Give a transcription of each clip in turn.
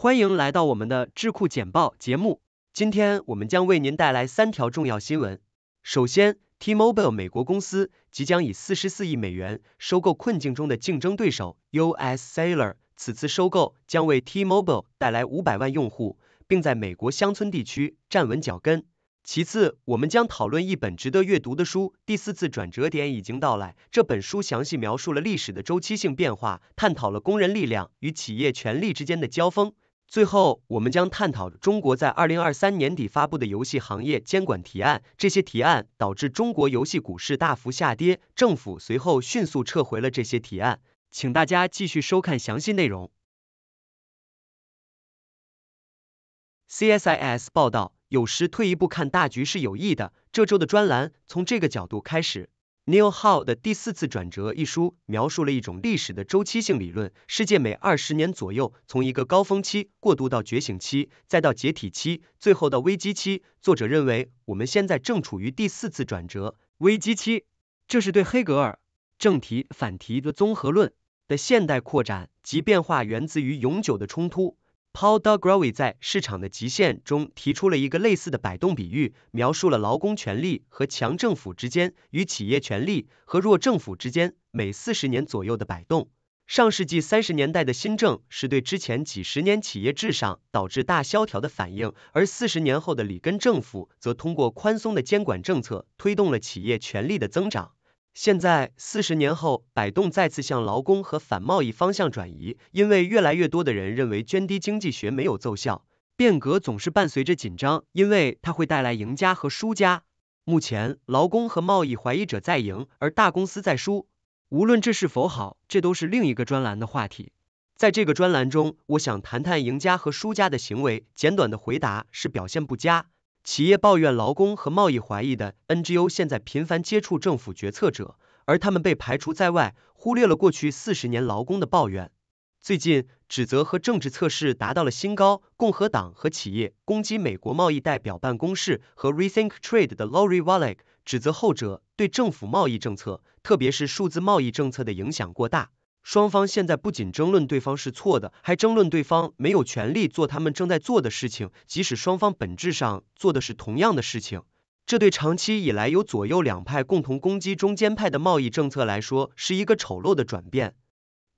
欢迎来到我们的智库简报节目。今天我们将为您带来三条重要新闻。首先，T-Mobile 美国公司即将以四十四亿美元收购困境中的竞争对手 US Cellular。此次收购将为 T-Mobile 带来五百万用户，并在美国乡村地区站稳脚跟。其次，我们将讨论一本值得阅读的书，《第四次转折点已经到来》。这本书详细描述了历史的周期性变化，探讨了工人力量与企业权力之间的交锋。最后，我们将探讨中国在二零二三年底发布的游戏行业监管提案。这些提案导致中国游戏股市大幅下跌，政府随后迅速撤回了这些提案。请大家继续收看详细内容。C.S.I.S. 报道，有时退一步看大局是有益的。这周的专栏从这个角度开始。Neil Howe 的《第四次转折》一书描述了一种历史的周期性理论：世界每二十年左右从一个高峰期过渡到觉醒期，再到解体期，最后到危机期。作者认为我们现在正处于第四次转折危机期，这是对黑格尔正题、反题的综合论的现代扩展，即变化源自于永久的冲突。Paul d o u g o a y 在《市场的极限》中提出了一个类似的摆动比喻，描述了劳工权力和强政府之间与企业权力和弱政府之间每四十年左右的摆动。上世纪三十年代的新政是对之前几十年企业至上导致大萧条的反应，而四十年后的里根政府则通过宽松的监管政策推动了企业权力的增长。现在四十年后，摆动再次向劳工和反贸易方向转移，因为越来越多的人认为涓滴经济学没有奏效。变革总是伴随着紧张，因为它会带来赢家和输家。目前，劳工和贸易怀疑者在赢，而大公司在输。无论这是否好，这都是另一个专栏的话题。在这个专栏中，我想谈谈赢家和输家的行为。简短的回答是表现不佳。企业抱怨劳工和贸易怀疑的 NGO 现在频繁接触政府决策者，而他们被排除在外，忽略了过去四十年劳工的抱怨。最近，指责和政治测试达到了新高。共和党和企业攻击美国贸易代表办公室和 ReThink Trade 的 Lori w a l l a c h 指责后者对政府贸易政策，特别是数字贸易政策的影响过大。双方现在不仅争论对方是错的，还争论对方没有权利做他们正在做的事情，即使双方本质上做的是同样的事情。这对长期以来由左右两派共同攻击中间派的贸易政策来说，是一个丑陋的转变。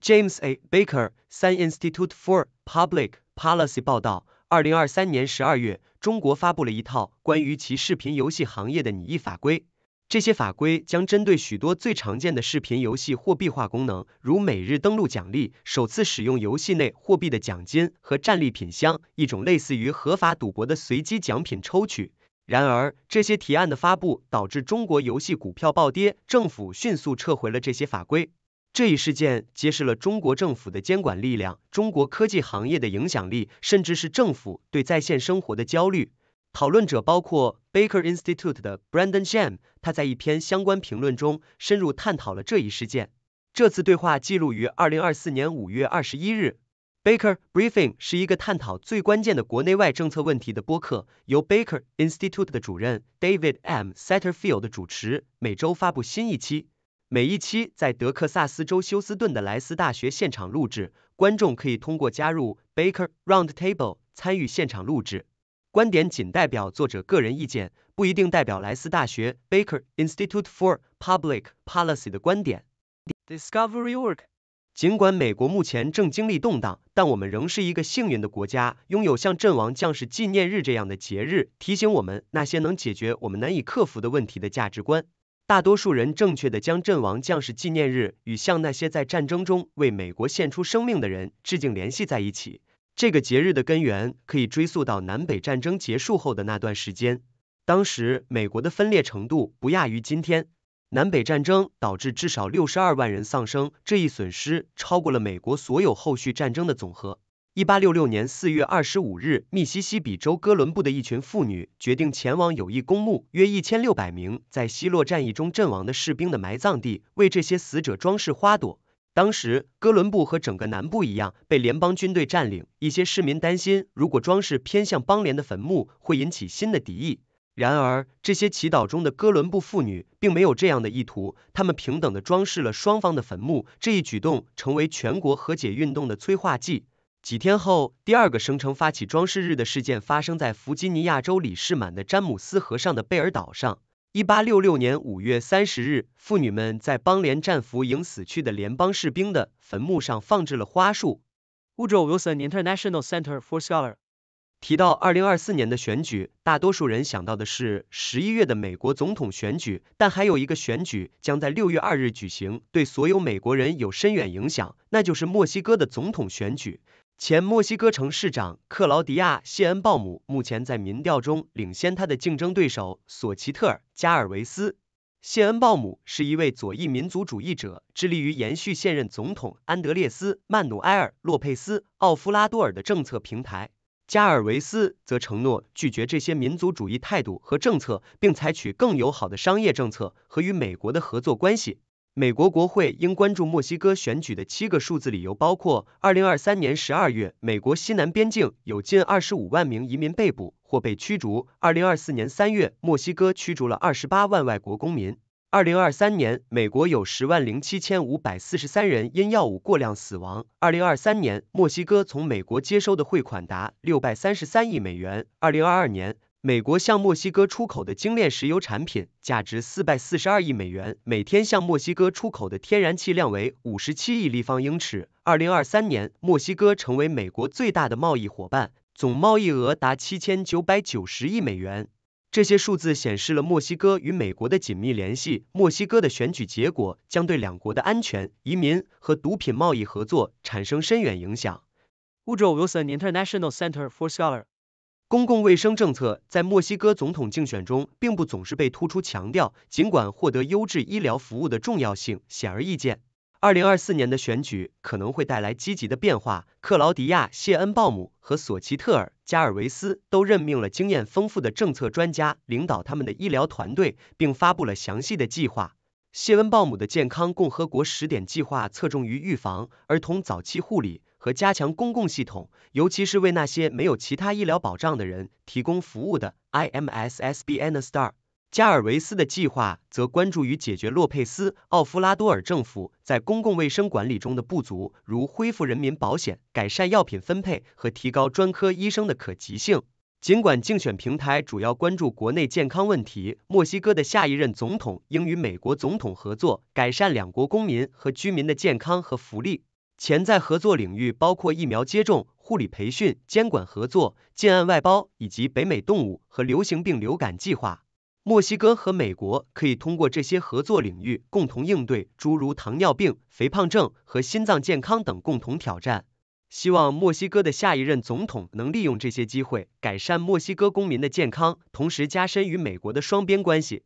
James A. Baker 三 Institute for Public Policy 报道，二零二三年十二月，中国发布了一套关于其视频游戏行业的拟议法规。这些法规将针对许多最常见的视频游戏货币化功能，如每日登录奖励、首次使用游戏内货币的奖金和战利品箱，一种类似于合法赌博的随机奖品抽取。然而，这些提案的发布导致中国游戏股票暴跌，政府迅速撤回了这些法规。这一事件揭示了中国政府的监管力量、中国科技行业的影响力，甚至是政府对在线生活的焦虑。讨论者包括 Baker Institute 的 Brandon Jam，他在一篇相关评论中深入探讨了这一事件。这次对话记录于2024年5月21日。Baker Briefing 是一个探讨最关键的国内外政策问题的播客，由 Baker Institute 的主任 David M. Satterfield 主持，每周发布新一期。每一期在德克萨斯州休斯顿的莱斯大学现场录制，观众可以通过加入 Baker Roundtable 参与现场录制。观点仅代表作者个人意见，不一定代表莱斯大学 Baker Institute for Public Policy 的观点。Discovery Org。尽管美国目前正经历动荡，但我们仍是一个幸运的国家，拥有像阵亡将士纪念日这样的节日，提醒我们那些能解决我们难以克服的问题的价值观。大多数人正确的将阵亡将士纪念日与向那些在战争中为美国献出生命的人致敬联系在一起。这个节日的根源可以追溯到南北战争结束后的那段时间。当时，美国的分裂程度不亚于今天。南北战争导致至少六十二万人丧生，这一损失超过了美国所有后续战争的总和。一八六六年四月二十五日，密西西比州哥伦布的一群妇女决定前往友谊公墓，约一千六百名在希洛战役中阵亡的士兵的埋葬地，为这些死者装饰花朵。当时，哥伦布和整个南部一样被联邦军队占领。一些市民担心，如果装饰偏向邦联的坟墓，会引起新的敌意。然而，这些祈祷中的哥伦布妇女并没有这样的意图。他们平等的装饰了双方的坟墓，这一举动成为全国和解运动的催化剂。几天后，第二个声称发起装饰日的事件发生在弗吉尼亚州里士满的詹姆斯河上的贝尔岛上。一八六六年五月三十日，妇女们在邦联战俘营死去的联邦士兵的坟墓上放置了花束。d r o Wilson International Center for Scholar 提到，二零二四年的选举，大多数人想到的是十一月的美国总统选举，但还有一个选举将在六月二日举行，对所有美国人有深远影响，那就是墨西哥的总统选举。前墨西哥城市长克劳迪亚·谢恩鲍姆目前在民调中领先他的竞争对手索奇特尔·加尔维斯。谢恩鲍姆是一位左翼民族主义者，致力于延续现任总统安德烈斯·曼努埃尔·洛佩斯·奥夫拉多尔的政策平台。加尔维斯则承诺拒绝这些民族主义态度和政策，并采取更友好的商业政策和与美国的合作关系。美国国会应关注墨西哥选举的七个数字理由包括：二零二三年十二月，美国西南边境有近二十五万名移民被捕或被驱逐；二零二四年三月，墨西哥驱逐了二十八万外国公民；二零二三年，美国有十万零七千五百四十三人因药物过量死亡；二零二三年，墨西哥从美国接收的汇款达六百三十三亿美元；二零二二年。美国向墨西哥出口的精炼石油产品价值四百四十二亿美元，每天向墨西哥出口的天然气量为五十七亿立方英尺。二零二三年，墨西哥成为美国最大的贸易伙伴，总贸易额达七千九百九十亿美元。这些数字显示了墨西哥与美国的紧密联系。墨西哥的选举结果将对两国的安全、移民和毒品贸易合作产生深远影响。o d r o Wilson International Center for s c h o l a r 公共卫生政策在墨西哥总统竞选中并不总是被突出强调，尽管获得优质医疗服务的重要性显而易见。二零二四年的选举可能会带来积极的变化。克劳迪亚·谢恩鲍姆和索奇特尔·加尔维斯都任命了经验丰富的政策专家领导他们的医疗团队，并发布了详细的计划。谢恩鲍姆的健康共和国十点计划侧重于预防、儿童早期护理。和加强公共系统，尤其是为那些没有其他医疗保障的人提供服务的。I M S S B N Star 加尔维斯的计划则关注于解决洛佩斯·奥夫拉多尔政府在公共卫生管理中的不足，如恢复人民保险、改善药品分配和提高专科医生的可及性。尽管竞选平台主要关注国内健康问题，墨西哥的下一任总统应与美国总统合作，改善两国公民和居民的健康和福利。潜在合作领域包括疫苗接种、护理培训、监管合作、建案外包以及北美动物和流行病流感计划。墨西哥和美国可以通过这些合作领域共同应对诸如糖尿病、肥胖症和心脏健康等共同挑战。希望墨西哥的下一任总统能利用这些机会改善墨西哥公民的健康，同时加深与美国的双边关系。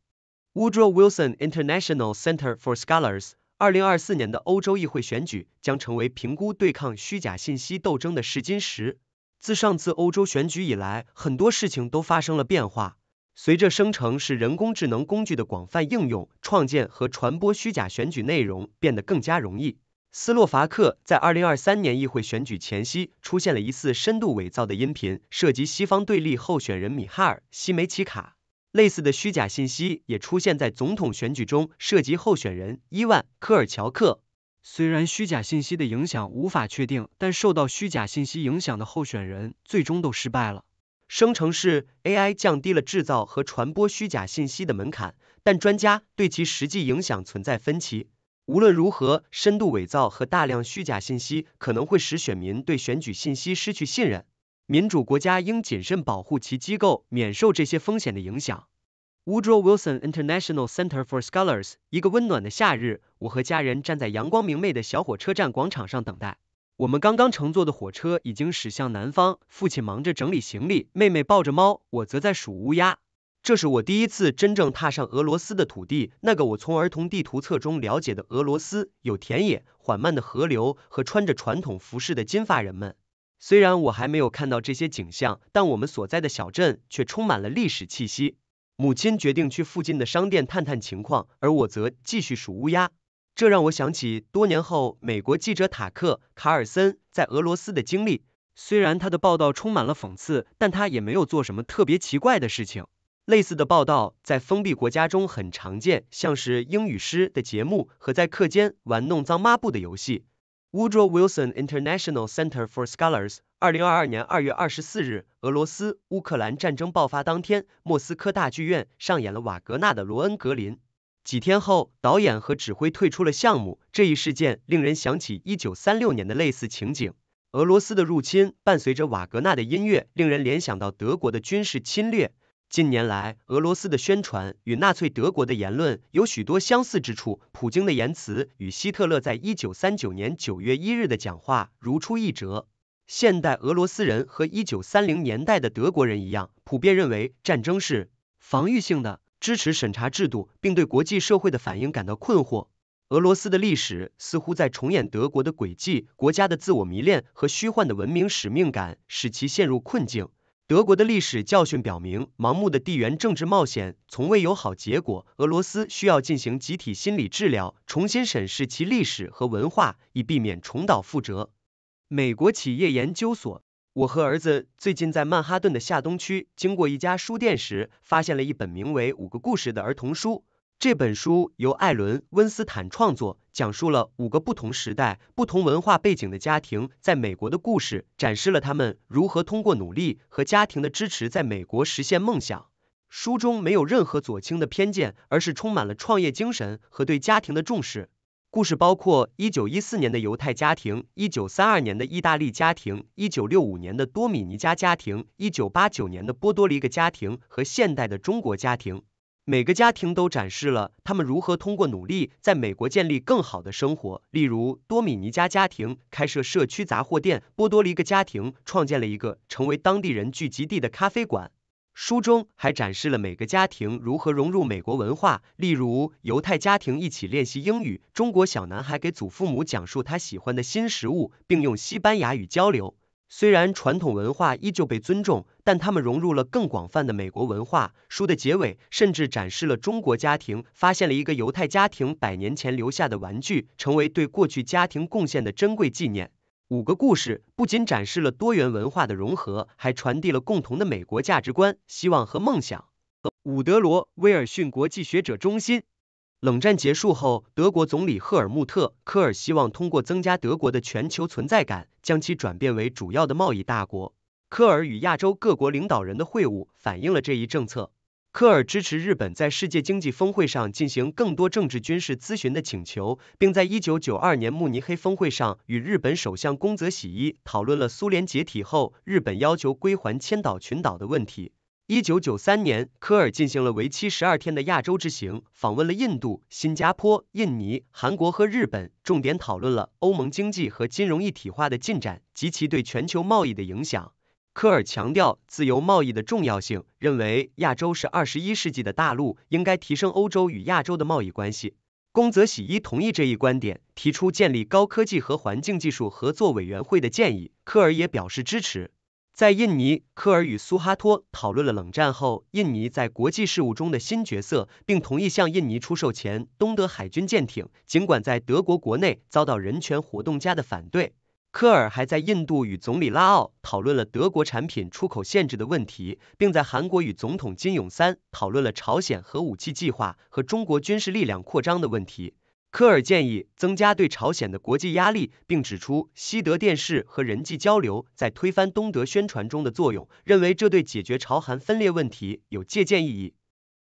Woodrow Wilson International Center for Scholars 二零二四年的欧洲议会选举将成为评估对抗虚假信息斗争的试金石。自上次欧洲选举以来，很多事情都发生了变化。随着生成式人工智能工具的广泛应用，创建和传播虚假选举内容变得更加容易。斯洛伐克在二零二三年议会选举前夕出现了一次深度伪造的音频，涉及西方对立候选人米哈尔西梅奇卡。类似的虚假信息也出现在总统选举中，涉及候选人伊万科尔乔克。虽然虚假信息的影响无法确定，但受到虚假信息影响的候选人最终都失败了。生成式 AI 降低了制造和传播虚假信息的门槛，但专家对其实际影响存在分歧。无论如何，深度伪造和大量虚假信息可能会使选民对选举信息失去信任。民主国家应谨慎保护其机构免受这些风险的影响。Woodrow Wilson International Center for Scholars。一个温暖的夏日，我和家人站在阳光明媚的小火车站广场上等待。我们刚刚乘坐的火车已经驶向南方。父亲忙着整理行李，妹妹抱着猫，我则在数乌鸦。这是我第一次真正踏上俄罗斯的土地。那个我从儿童地图册中了解的俄罗斯，有田野、缓慢的河流和穿着传统服饰的金发人们。虽然我还没有看到这些景象，但我们所在的小镇却充满了历史气息。母亲决定去附近的商店探探情况，而我则继续数乌鸦。这让我想起多年后美国记者塔克·卡尔森在俄罗斯的经历。虽然他的报道充满了讽刺，但他也没有做什么特别奇怪的事情。类似的报道在封闭国家中很常见，像是英语诗的节目和在课间玩弄脏抹布的游戏。Woodrow Wilson International Center for Scholars。二零二二年二月二十四日，俄罗斯乌克兰战争爆发当天，莫斯科大剧院上演了瓦格纳的《罗恩格林》。几天后，导演和指挥退出了项目。这一事件令人想起一九三六年的类似情景。俄罗斯的入侵伴随着瓦格纳的音乐，令人联想到德国的军事侵略。近年来，俄罗斯的宣传与纳粹德国的言论有许多相似之处。普京的言辞与希特勒在一九三九年九月一日的讲话如出一辙。现代俄罗斯人和一九三零年代的德国人一样，普遍认为战争是防御性的，支持审查制度，并对国际社会的反应感到困惑。俄罗斯的历史似乎在重演德国的轨迹，国家的自我迷恋和虚幻的文明使命感，使其陷入困境。德国的历史教训表明，盲目的地缘政治冒险从未有好结果。俄罗斯需要进行集体心理治疗，重新审视其历史和文化，以避免重蹈覆辙。美国企业研究所，我和儿子最近在曼哈顿的下东区经过一家书店时，发现了一本名为《五个故事》的儿童书。这本书由艾伦·温斯坦创作，讲述了五个不同时代、不同文化背景的家庭在美国的故事，展示了他们如何通过努力和家庭的支持，在美国实现梦想。书中没有任何左倾的偏见，而是充满了创业精神和对家庭的重视。故事包括一九一四年的犹太家庭、一九三二年的意大利家庭、一九六五年的多米尼加家庭、一九八九年的波多黎各家庭和现代的中国家庭。每个家庭都展示了他们如何通过努力在美国建立更好的生活，例如多米尼加家庭开设社区杂货店，波多黎各家庭创建了一个成为当地人聚集地的咖啡馆。书中还展示了每个家庭如何融入美国文化，例如犹太家庭一起练习英语，中国小男孩给祖父母讲述他喜欢的新食物，并用西班牙语交流。虽然传统文化依旧被尊重，但他们融入了更广泛的美国文化。书的结尾甚至展示了中国家庭发现了一个犹太家庭百年前留下的玩具，成为对过去家庭贡献的珍贵纪念。五个故事不仅展示了多元文化的融合，还传递了共同的美国价值观、希望和梦想。伍德罗·威尔逊国际学者中心。冷战结束后，德国总理赫尔穆特·科尔希望通过增加德国的全球存在感，将其转变为主要的贸易大国。科尔与亚洲各国领导人的会晤反映了这一政策。科尔支持日本在世界经济峰会上进行更多政治军事咨询的请求，并在1992年慕尼黑峰会上与日本首相宫泽喜一讨论了苏联解体后日本要求归还千岛群岛的问题。一九九三年，科尔进行了为期十二天的亚洲之行，访问了印度、新加坡、印尼、韩国和日本，重点讨论了欧盟经济和金融一体化的进展及其对全球贸易的影响。科尔强调自由贸易的重要性，认为亚洲是二十一世纪的大陆，应该提升欧洲与亚洲的贸易关系。宫泽喜一同意这一观点，提出建立高科技和环境技术合作委员会的建议，科尔也表示支持。在印尼，科尔与苏哈托讨论了冷战后印尼在国际事务中的新角色，并同意向印尼出售前东德海军舰艇。尽管在德国国内遭到人权活动家的反对，科尔还在印度与总理拉奥讨论了德国产品出口限制的问题，并在韩国与总统金永三讨论了朝鲜核武器计划和中国军事力量扩张的问题。科尔建议增加对朝鲜的国际压力，并指出西德电视和人际交流在推翻东德宣传中的作用，认为这对解决朝韩分裂问题有借鉴意义。《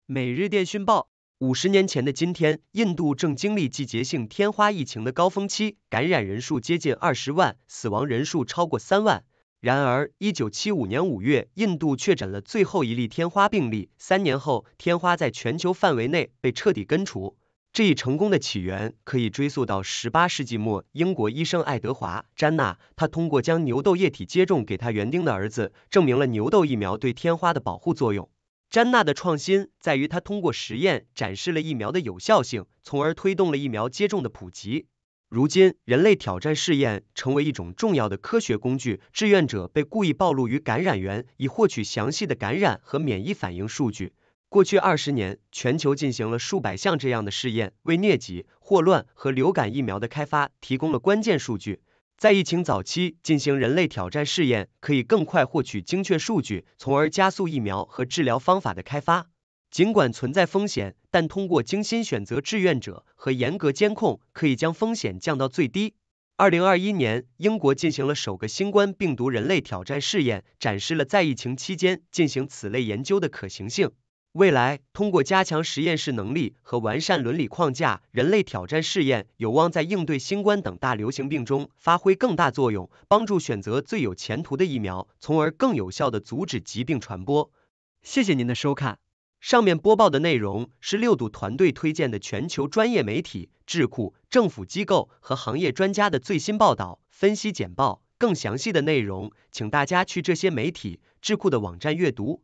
每日电讯报》五十年前的今天，印度正经历季节性天花疫情的高峰期，感染人数接近二十万，死亡人数超过三万。然而，一九七五年五月，印度确诊了最后一例天花病例，三年后，天花在全球范围内被彻底根除。这一成功的起源可以追溯到十八世纪末，英国医生爱德华·詹娜，他通过将牛痘液体接种给他园丁的儿子，证明了牛痘疫苗对天花的保护作用。詹娜的创新在于他通过实验展示了疫苗的有效性，从而推动了疫苗接种的普及。如今，人类挑战试验成为一种重要的科学工具，志愿者被故意暴露于感染源，以获取详细的感染和免疫反应数据。过去二十年，全球进行了数百项这样的试验，为疟疾、霍乱和流感疫苗的开发提供了关键数据。在疫情早期进行人类挑战试验，可以更快获取精确数据，从而加速疫苗和治疗方法的开发。尽管存在风险，但通过精心选择志愿者和严格监控，可以将风险降到最低。二零二一年，英国进行了首个新冠病毒人类挑战试验，展示了在疫情期间进行此类研究的可行性。未来，通过加强实验室能力和完善伦理框架，人类挑战试验有望在应对新冠等大流行病中发挥更大作用，帮助选择最有前途的疫苗，从而更有效的阻止疾病传播。谢谢您的收看。上面播报的内容是六度团队推荐的全球专业媒体、智库、政府机构和行业专家的最新报道、分析简报。更详细的内容，请大家去这些媒体、智库的网站阅读。